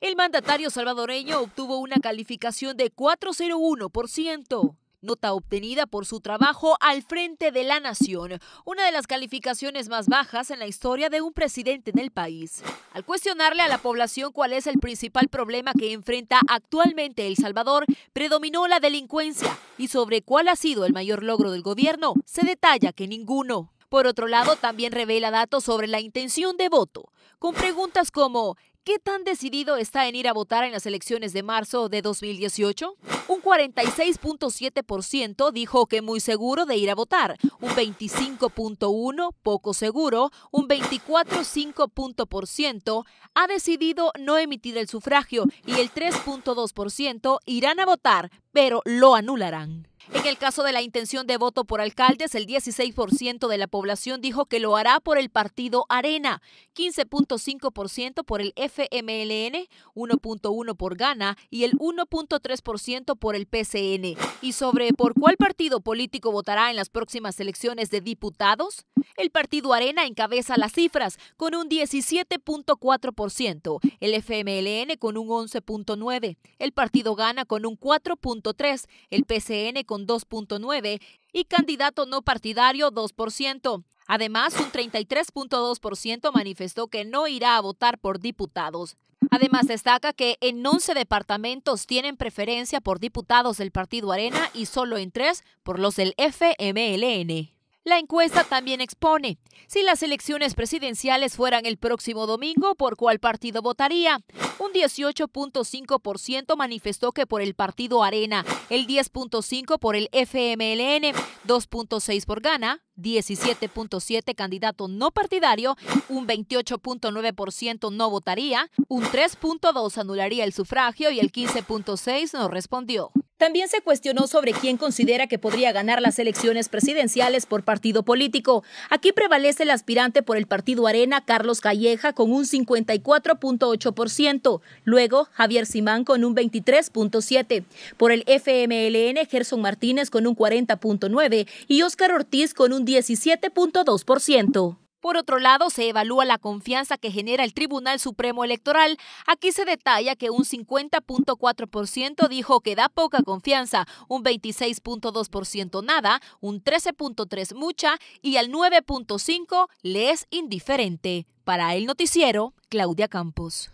El mandatario salvadoreño obtuvo una calificación de 401%, nota obtenida por su trabajo al frente de la nación, una de las calificaciones más bajas en la historia de un presidente en el país. Al cuestionarle a la población cuál es el principal problema que enfrenta actualmente El Salvador, predominó la delincuencia y sobre cuál ha sido el mayor logro del gobierno, se detalla que ninguno. Por otro lado, también revela datos sobre la intención de voto, con preguntas como ¿Qué tan decidido está en ir a votar en las elecciones de marzo de 2018? Un 46.7% dijo que muy seguro de ir a votar, un 25.1% poco seguro, un 24.5% ha decidido no emitir el sufragio y el 3.2% irán a votar, pero lo anularán. En el caso de la intención de voto por alcaldes, el 16% de la población dijo que lo hará por el partido Arena, 15.5% por el FMLN, 1.1% por Gana y el 1.3% por el PCN. Y sobre por cuál partido político votará en las próximas elecciones de diputados, el partido Arena encabeza las cifras con un 17.4%, el FMLN con un 11.9%, el partido Gana con un 4.3%, el PCN con 2.9 y candidato no partidario 2%. Además, un 33.2% manifestó que no irá a votar por diputados. Además, destaca que en 11 departamentos tienen preferencia por diputados del Partido Arena y solo en 3 por los del FMLN. La encuesta también expone si las elecciones presidenciales fueran el próximo domingo, por cuál partido votaría. Un 18.5% manifestó que por el partido Arena, el 10.5% por el FMLN, 2.6% por Gana, 17.7% candidato no partidario, un 28.9% no votaría, un 3.2% anularía el sufragio y el 15.6% no respondió. También se cuestionó sobre quién considera que podría ganar las elecciones presidenciales por partido político. Aquí prevalece el aspirante por el partido Arena, Carlos Calleja, con un 54.8%. Luego, Javier Simán con un 23.7%. Por el FMLN, Gerson Martínez con un 40.9% y Óscar Ortiz con un 17.2%. Por otro lado, se evalúa la confianza que genera el Tribunal Supremo Electoral. Aquí se detalla que un 50.4% dijo que da poca confianza, un 26.2% nada, un 13.3% mucha y al 9.5% le es indiferente. Para el noticiero, Claudia Campos.